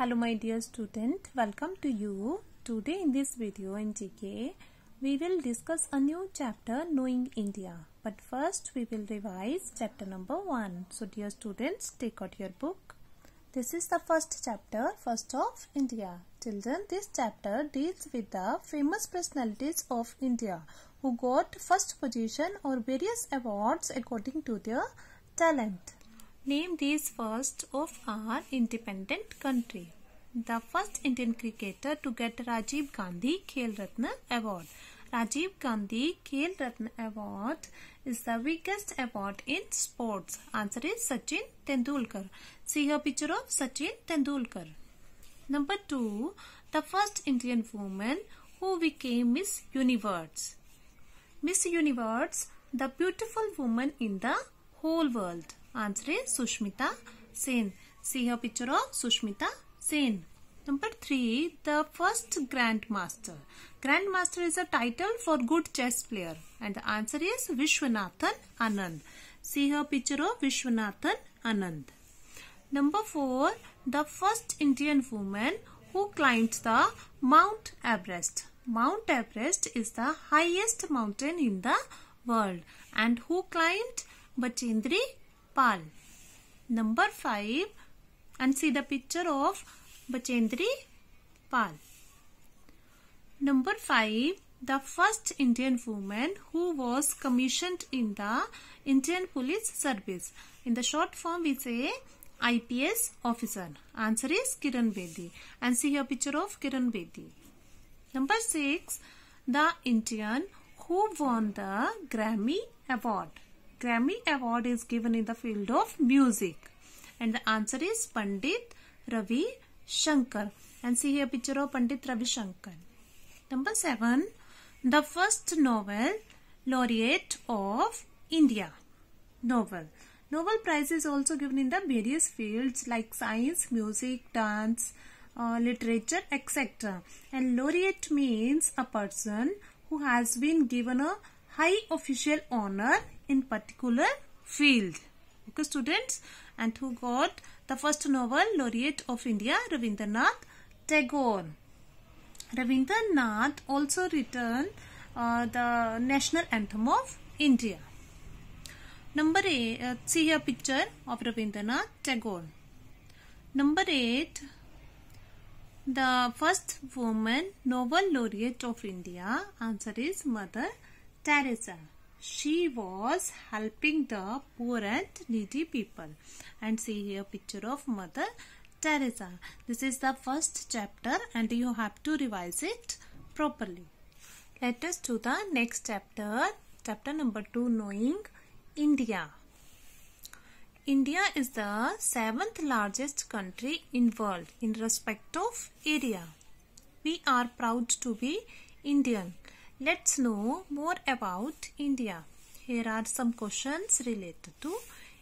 Hello my dear student, welcome to you. Today in this video in GK, we will discuss a new chapter Knowing India. But first we will revise chapter number 1. So dear students, take out your book. This is the first chapter, first of India. Children, this chapter deals with the famous personalities of India who got first position or various awards according to their talent. Name these first of our independent country. The first Indian cricketer to get Rajiv Gandhi Khel Ratna Award. Rajiv Gandhi Khel Ratna Award is the biggest award in sports. Answer is Sachin Tendulkar. See a picture of Sachin Tendulkar. Number 2. The first Indian woman who became Miss Universe. Miss Universe, the beautiful woman in the whole world. Answer है Sushmita Sen see है picture of Sushmita Sen number three the first grand master grand master is a title for good chess player and the answer is Viswanathan Anand see है picture of Viswanathan Anand number four the first Indian women who climbed the Mount Everest Mount Everest is the highest mountain in the world and who climbed Bachendri Pal. Number 5 and see the picture of Bachendri Pal. Number 5 the first Indian woman who was commissioned in the Indian Police Service. In the short form we say IPS officer. Answer is Kiran Bedi. And see her picture of Kiran Bedi. Number 6 the Indian who won the Grammy Award. Grammy Award is given in the field of music? And the answer is Pandit Ravi Shankar. And see here picture of Pandit Ravi Shankar. Number 7. The first novel laureate of India. Novel. Nobel Prize is also given in the various fields like science, music, dance, uh, literature, etc. And laureate means a person who has been given a high official honor in particular field. Okay, students, and who got the first novel laureate of India, Ravindranath Tagore. Ravindranath also written uh, the national anthem of India. Number 8, uh, see here picture of Ravindranath Tagore. Number 8, the first woman novel laureate of India, answer is Mother Teresa. She was helping the poor and needy people. And see here picture of Mother Teresa. This is the first chapter and you have to revise it properly. Let us to the next chapter. Chapter number 2 Knowing India. India is the seventh largest country in world in respect of area. We are proud to be Indian Let's know more about India. Here are some questions related to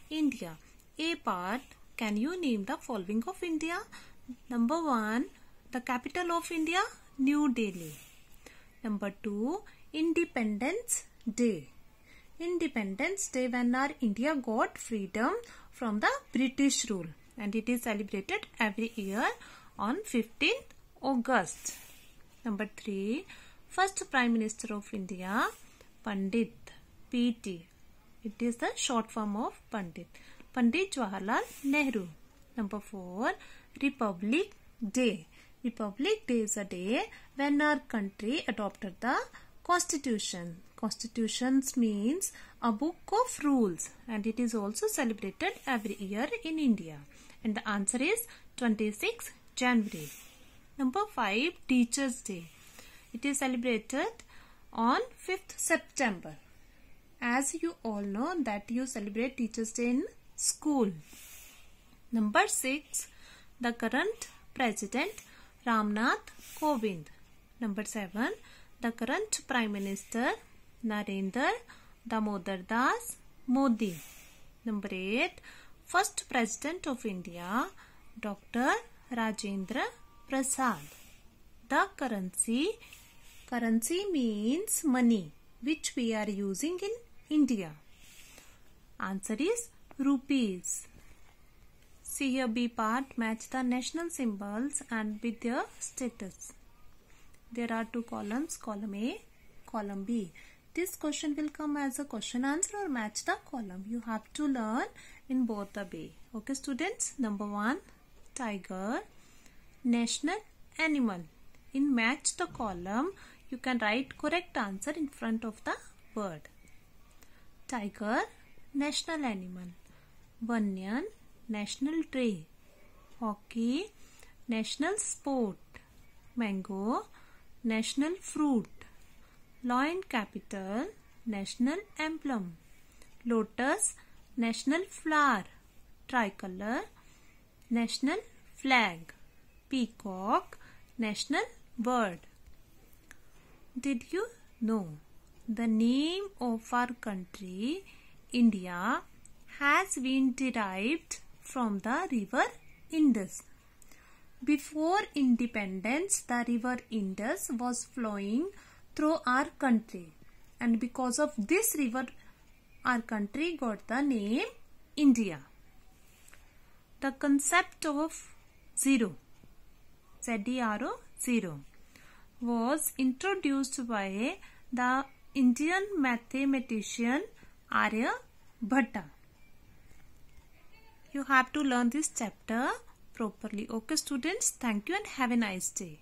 India. A part, can you name the following of India? Number 1, the capital of India, New Delhi. Number 2, Independence Day. Independence Day when our India got freedom from the British rule and it is celebrated every year on 15th August. Number 3 first Prime Minister of India, Pandit, PT. It is the short form of Pandit. Pandit Jawaharlal Nehru. Number 4, Republic Day. Republic Day is a day when our country adopted the constitution. Constitutions means a book of rules and it is also celebrated every year in India. And the answer is 26 January. Number 5 Teachers Day. It is celebrated on 5th September. As you all know that you celebrate Teachers Day in school. Number 6. The current President Ramnath Kovind. Number 7. The current Prime Minister Narendra Damodar Das Modi. Number 8. First President of India Dr. Rajendra Prasad. The currency Currency means money which we are using in India. Answer is rupees. See here B part match the national symbols and with their status. There are two columns column A, column B. This question will come as a question answer or match the column. You have to learn in both the way. Okay students, number one, tiger, national animal. In match the column, you can write correct answer in front of the word. Tiger, national animal. Bunyan, national tree. Hockey, national sport. Mango, national fruit. Lion capital, national emblem. Lotus, national flower. Tricolor, national flag. Peacock, national bird. Did you know the name of our country, India, has been derived from the river Indus? Before independence, the river Indus was flowing through our country. And because of this river, our country got the name India. The concept of zero, Z-E-R-O, zero was introduced by the Indian mathematician Aryabhatta. You have to learn this chapter properly. Okay students, thank you and have a nice day.